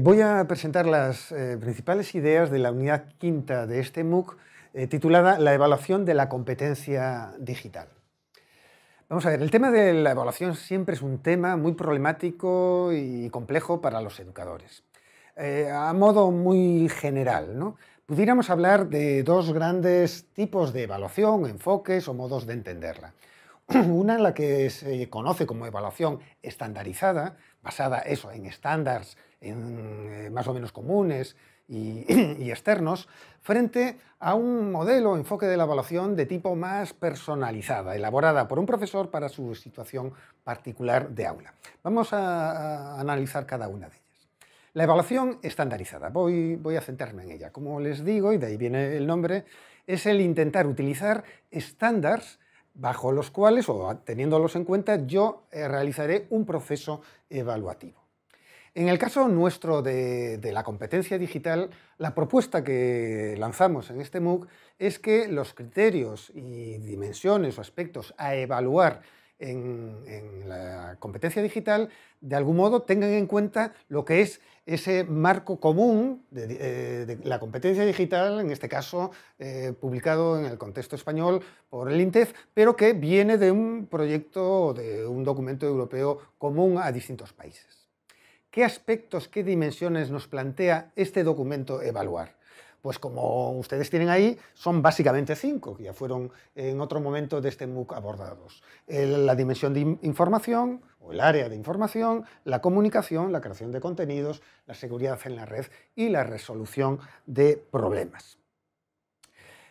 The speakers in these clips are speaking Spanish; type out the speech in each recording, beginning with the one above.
Voy a presentar las eh, principales ideas de la unidad quinta de este MOOC eh, titulada La evaluación de la competencia digital. Vamos a ver, el tema de la evaluación siempre es un tema muy problemático y complejo para los educadores. Eh, a modo muy general, pudiéramos hablar de dos grandes tipos de evaluación, enfoques o modos de entenderla. Una en la que se conoce como evaluación estandarizada, basada eso en estándares eh, más o menos comunes y, externos, frente a un modelo, o enfoque de la evaluación de tipo más personalizada, elaborada por un profesor para su situación particular de aula. Vamos a, analizar cada una de ellas. La evaluación estandarizada, voy, voy a centrarme en ella. Como les digo, y de ahí viene el nombre, es el intentar utilizar estándares bajo los cuales, o teniéndolos en cuenta, yo eh, realizaré un proceso evaluativo. En el caso nuestro de, la competencia digital, la propuesta que lanzamos en este MOOC es que los criterios y dimensiones o aspectos a evaluar en, la competencia digital, de algún modo tengan en cuenta lo que es ese marco común de, eh, la competencia digital, en este caso eh, publicado en el contexto español por el INTEF, pero que viene de un proyecto, o de un documento europeo común a distintos países. ¿Qué aspectos, qué dimensiones nos plantea este documento evaluar? Pues como ustedes tienen ahí, son básicamente cinco, que ya fueron en otro momento de este MOOC abordados. la dimensión de información, o el área de información, la comunicación, la creación de contenidos, la seguridad en la red y la resolución de problemas.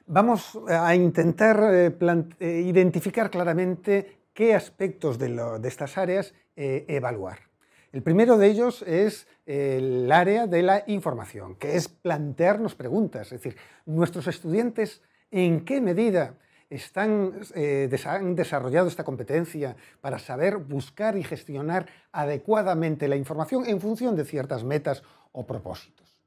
Vamos a intentar eh, eh, identificar claramente qué aspectos de, estas áreas eh, evaluar. El primero de ellos es el área de la información, que es plantearnos preguntas, es decir, nuestros estudiantes en qué medida eh, han desarrollado esta competencia para saber buscar y gestionar adecuadamente la información en función de ciertas metas o propósitos.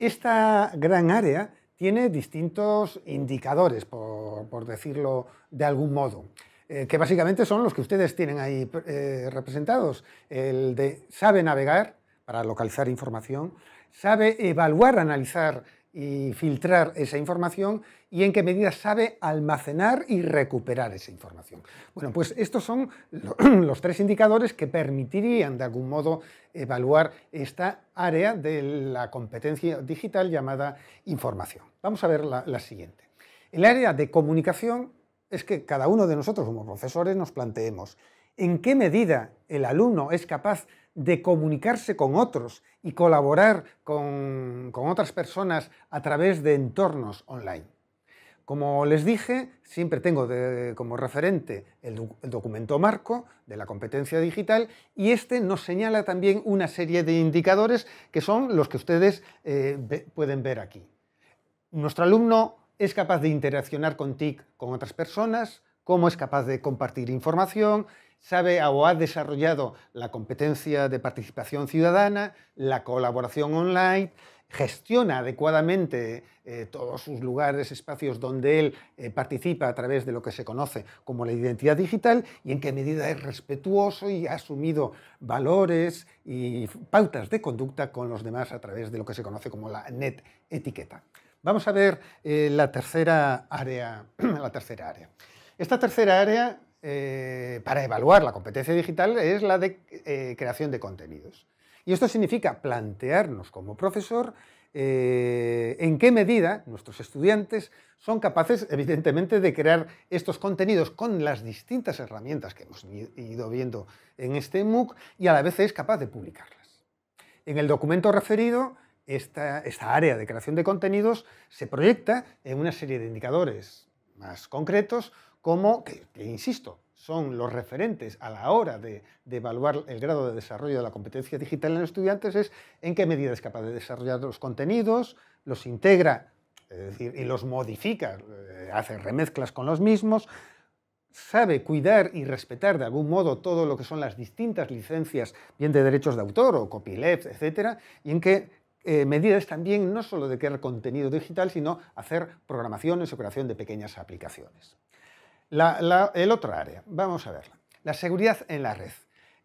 Esta gran área tiene distintos indicadores, por decirlo de algún modo. Eh, que básicamente son los que ustedes tienen ahí eh, representados. El de sabe navegar para localizar información, sabe evaluar, analizar y filtrar esa información y en qué medida sabe almacenar y recuperar esa información. Bueno, pues estos son los tres indicadores que permitirían de algún modo evaluar esta área de la competencia digital llamada información. Vamos a ver la, la siguiente. El área de comunicación es que cada uno de nosotros como profesores nos planteemos en qué medida el alumno es capaz de comunicarse con otros y colaborar con, otras personas a través de entornos online. Como les dije, siempre tengo como referente el, documento marco de la competencia digital y este nos señala también una serie de indicadores que son los que ustedes eh, pueden ver aquí. Nuestro alumno es capaz de interaccionar con TIC con otras personas, cómo es capaz de compartir información, sabe o ha desarrollado la competencia de participación ciudadana, la colaboración online, gestiona adecuadamente eh, todos sus lugares, espacios donde él eh, participa a través de lo que se conoce como la identidad digital y en qué medida es respetuoso y ha asumido valores y pautas de conducta con los demás a través de lo que se conoce como la net etiqueta. Vamos a ver eh, la, tercera área, tercera Esta tercera área eh, para evaluar la competencia digital es la de eh, creación de contenidos. Y esto significa plantearnos como profesor en qué medida nuestros estudiantes son capaces, evidentemente, de crear estos contenidos con las distintas herramientas que hemos ido viendo en este MOOC y a la vez es capaz de publicarlas. En el documento referido esta, esta área de creación de contenidos se proyecta en una serie de indicadores más concretos, como, que, insisto, son los referentes a la hora de, evaluar el grado de desarrollo de la competencia digital en los estudiantes, es en qué medida es capaz de desarrollar los contenidos, los integra, es decir, y los modifica, eh, hace remezclas con los mismos, sabe cuidar y respetar de algún modo todo lo que son las distintas licencias, bien de derechos de autor o copyleft, etcétera, y en qué eh, medidas también no solo de crear contenido digital, sino hacer programaciones o creación de pequeñas aplicaciones. el otro área, vamos a verla. La seguridad en la red.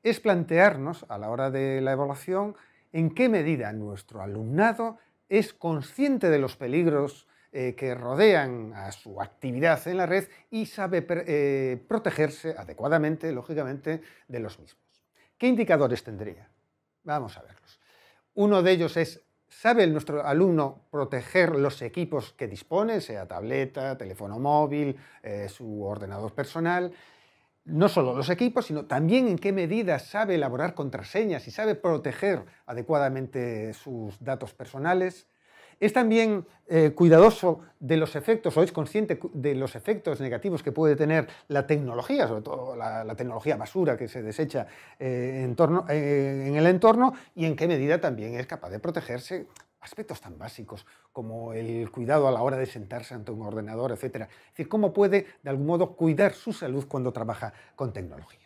Es plantearnos a la hora de la evaluación en qué medida nuestro alumnado es consciente de los peligros eh, que rodean a su actividad en la red y sabe eh, protegerse adecuadamente, lógicamente, de los mismos. ¿Qué indicadores tendría? Vamos a verlos. Uno de ellos es ¿Sabe nuestro alumno proteger los equipos que dispone, sea tableta, teléfono móvil, eh, su ordenador personal? No solo los equipos, sino también en qué medida sabe elaborar contraseñas y sabe proteger adecuadamente sus datos personales es también eh, cuidadoso de los efectos o es consciente de los efectos negativos que puede tener la tecnología, sobre todo la, tecnología basura que se desecha eh, en, eh, en el entorno y en qué medida también es capaz de protegerse aspectos tan básicos como el cuidado a la hora de sentarse ante un ordenador, etc. Es decir, cómo puede de algún modo cuidar su salud cuando trabaja con tecnología.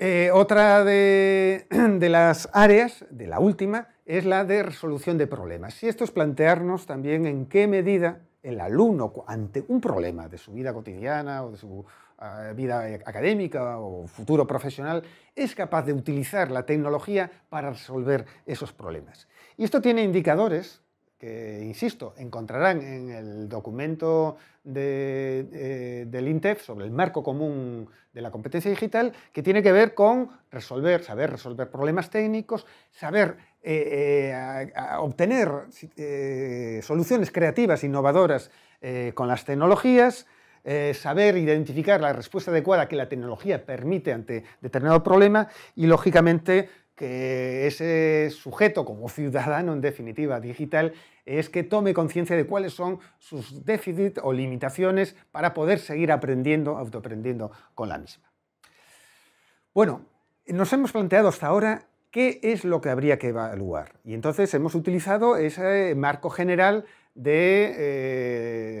Eh, otra de, las áreas, de la última, es la de resolución de problemas. Y esto es plantearnos también en qué medida el alumno, ante un problema de su vida cotidiana o de su ah, vida eh, académica o futuro profesional, es capaz de utilizar la tecnología para resolver esos problemas. Y esto tiene indicadores que, insisto, encontrarán en el documento eh, del INTEF sobre el marco común de la competencia digital, que tiene que ver con resolver, saber resolver problemas técnicos, saber eh, eh, obtener soluciones creativas, innovadoras con las tecnologías, saber identificar la respuesta adecuada que la tecnología permite ante determinado problema y, lógicamente, que ese sujeto como ciudadano en definitiva digital es que tome conciencia de cuáles son sus déficits o limitaciones para poder seguir aprendiendo, autoaprendiendo con la misma. Bueno, nos hemos planteado hasta ahora qué es lo que habría que evaluar y entonces hemos utilizado ese marco general de,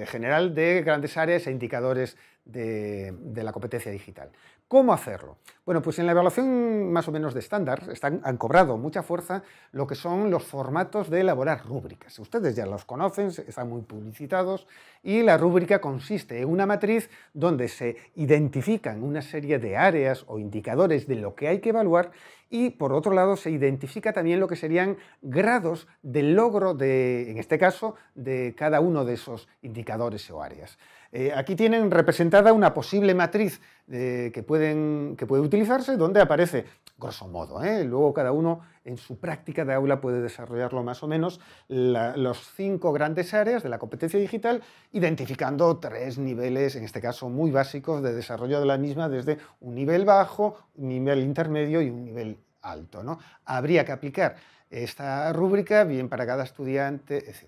eh, general de grandes áreas e indicadores de la competencia digital. ¿Cómo hacerlo? Bueno, pues en la evaluación más o menos de estándar están, han cobrado mucha fuerza lo que son los formatos de elaborar rúbricas. Ustedes ya los conocen, están muy publicitados y la rúbrica consiste en una matriz donde se identifican una serie de áreas o indicadores de lo que hay que evaluar y por otro lado se identifica también lo que serían grados de logro de, en este caso, de cada uno de esos indicadores o áreas. Eh, aquí tienen representada una posible matriz eh, que, pueden, que puede utilizar dónde donde aparece, grosso modo, ¿eh? luego cada uno en su práctica de aula puede desarrollarlo más o menos, los cinco grandes áreas de la competencia digital, identificando tres niveles, en este caso muy básicos, de desarrollo de la misma desde un nivel bajo, un nivel intermedio y un nivel alto. Habría que aplicar esta rúbrica bien para cada estudiante, etc.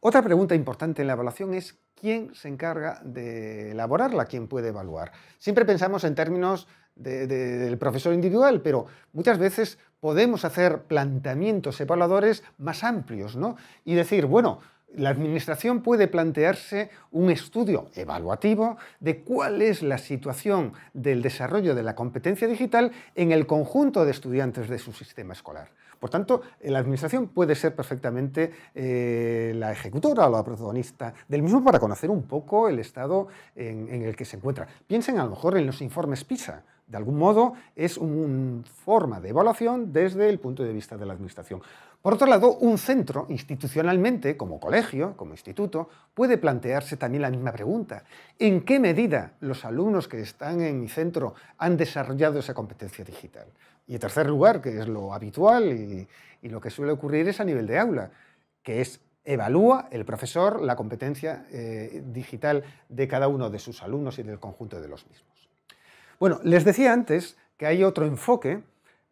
Otra pregunta importante en la evaluación es ¿quién se encarga de elaborarla? ¿Quién puede evaluar? Siempre pensamos en términos del profesor individual, pero muchas veces podemos hacer planteamientos evaluadores más amplios, Y decir, bueno, la Administración puede plantearse un estudio evaluativo de cuál es la situación del desarrollo de la competencia digital en el conjunto de estudiantes de su sistema escolar. Por tanto, la administración puede ser perfectamente eh, la ejecutora o la protagonista del mismo para conocer un poco el estado en el que se encuentra. Piensen a lo mejor en los informes PISA, de algún modo es una forma de evaluación desde el punto de vista de la administración. Por otro lado, un centro institucionalmente, como colegio, como instituto, puede plantearse también la misma pregunta. ¿En qué medida los alumnos que están en mi centro han desarrollado esa competencia digital? Y en tercer lugar, que es lo habitual y, lo que suele ocurrir es a nivel de aula, que es evalúa el profesor la competencia eh, digital de cada uno de sus alumnos y del conjunto de los mismos. Bueno, les decía antes que hay otro enfoque.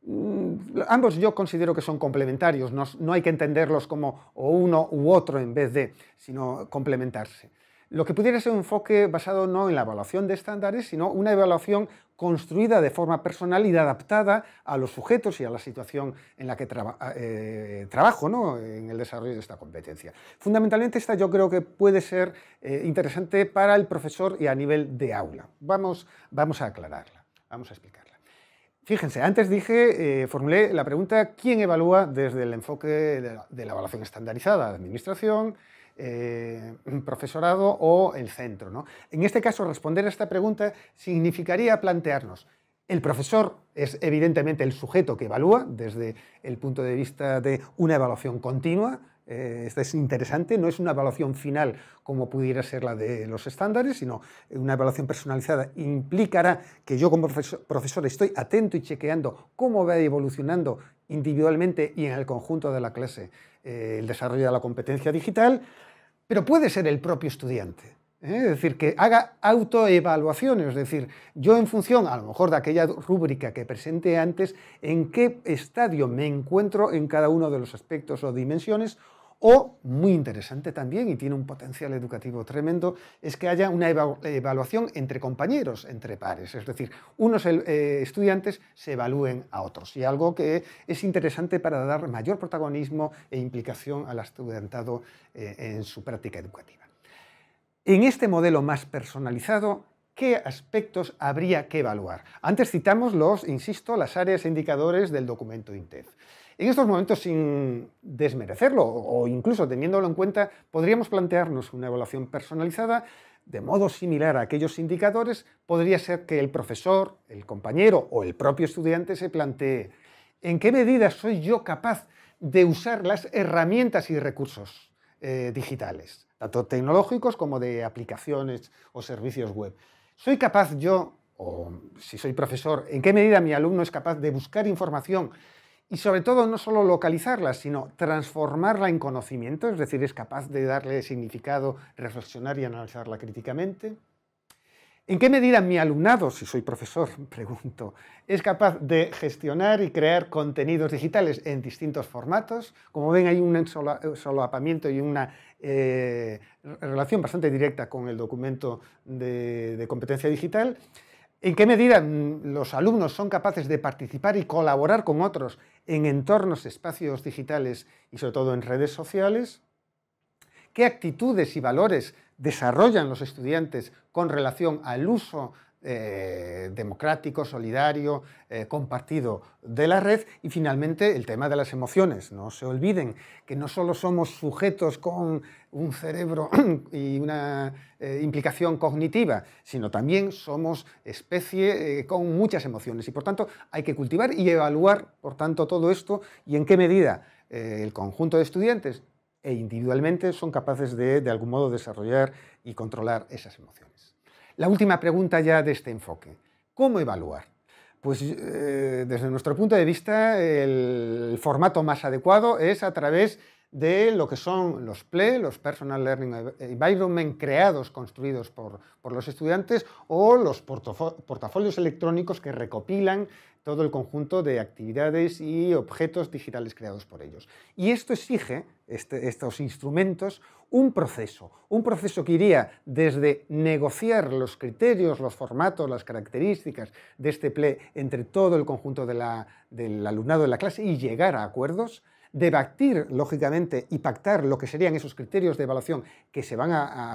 Mm, ambos yo considero que son complementarios, no, hay que entenderlos como uno u otro en vez de, sino complementarse lo que pudiera ser un enfoque basado no en la evaluación de estándares, sino una evaluación construida de forma personal y adaptada a los sujetos y a la situación en la que eh, trabajo en el desarrollo de esta competencia. Fundamentalmente esta yo creo que puede ser eh, interesante para el profesor y a nivel de aula. Vamos, a aclararla, vamos a explicarla. Fíjense, antes dije, eh, formulé la pregunta, ¿quién evalúa desde el enfoque de la, evaluación estandarizada? de administración? Eh, profesorado o el centro. ¿no? En este caso, responder a esta pregunta significaría plantearnos, el profesor es evidentemente el sujeto que evalúa desde el punto de vista de una evaluación continua, eh, esto es interesante, no es una evaluación final como pudiera ser la de los estándares, sino una evaluación personalizada implicará que yo como profesor estoy atento y chequeando cómo va evolucionando individualmente y en el conjunto de la clase eh, el desarrollo de la competencia digital, pero puede ser el propio estudiante. ¿eh? Es decir, que haga autoevaluaciones, es decir, yo en función a lo mejor de aquella rúbrica que presenté antes, en qué estadio me encuentro en cada uno de los aspectos o dimensiones o, muy interesante también, y tiene un potencial educativo tremendo, es que haya una evaluación entre compañeros, entre pares. Es decir, unos eh, estudiantes se evalúen a otros. Y algo que es interesante para dar mayor protagonismo e implicación al estudiantado eh, en su práctica educativa. En este modelo más personalizado, qué aspectos habría que evaluar. Antes citamos los, insisto, las áreas e indicadores del documento INTEF. En estos momentos, sin desmerecerlo o incluso teniéndolo en cuenta, podríamos plantearnos una evaluación personalizada de modo similar a aquellos indicadores. Podría ser que el profesor, el compañero o el propio estudiante se plantee en qué medida soy yo capaz de usar las herramientas y recursos eh, digitales, tanto tecnológicos como de aplicaciones o servicios web. ¿Soy capaz yo, o si soy profesor, en qué medida mi alumno es capaz de buscar información y sobre todo no solo localizarla, sino transformarla en conocimiento, es decir, es capaz de darle significado, reflexionar y analizarla críticamente. ¿En qué medida mi alumnado, si soy profesor, pregunto, es capaz de gestionar y crear contenidos digitales en distintos formatos? Como ven, hay un eh, solapamiento y una eh, relación bastante directa con el documento de competencia digital. ¿En qué medida mm, los alumnos son capaces de participar y colaborar con otros en entornos, espacios digitales y sobre todo en redes sociales? ¿Qué actitudes y valores desarrollan los estudiantes con relación al uso eh, democrático, solidario, eh, compartido de la red y finalmente el tema de las emociones. No se olviden que no solo somos sujetos con un cerebro y una eh, implicación cognitiva, sino también somos especie con muchas emociones y por tanto hay que cultivar y evaluar por tanto todo esto y en qué medida el conjunto de estudiantes e individualmente son capaces de de algún modo desarrollar y controlar esas emociones. La última pregunta ya de este enfoque. ¿Cómo evaluar? Pues eh, desde nuestro punto de vista, el formato más adecuado es a través de lo que son los PLE, los Personal Learning Environment, creados, construidos por, los estudiantes, o los portafolios electrónicos que recopilan todo el conjunto de actividades y objetos digitales creados por ellos. Y esto exige, este, estos instrumentos, un proceso, un proceso que iría desde negociar los criterios, los formatos, las características de este PLE entre todo el conjunto del alumnado de la clase y llegar a acuerdos, debatir, lógicamente, y pactar lo que serían esos criterios de evaluación que se van a,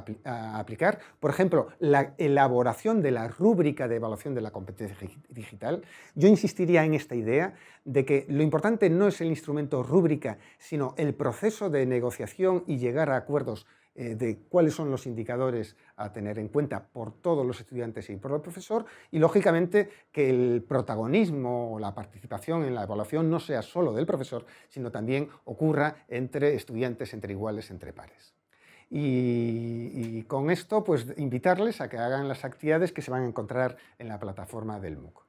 aplicar. Por ejemplo, la elaboración de la rúbrica de evaluación de la competencia digital. Yo insistiría en esta idea de que lo importante no es el instrumento rúbrica, sino el proceso de negociación y llegar a acuerdos eh, de cuáles son los indicadores a tener en cuenta por todos los estudiantes y por el profesor y, lógicamente, que el protagonismo o la participación en la evaluación no sea solo del profesor, sino también ocurra entre estudiantes, entre iguales, entre pares. Y, y con esto, pues invitarles a que hagan las actividades que se van a encontrar en la plataforma del MOOC.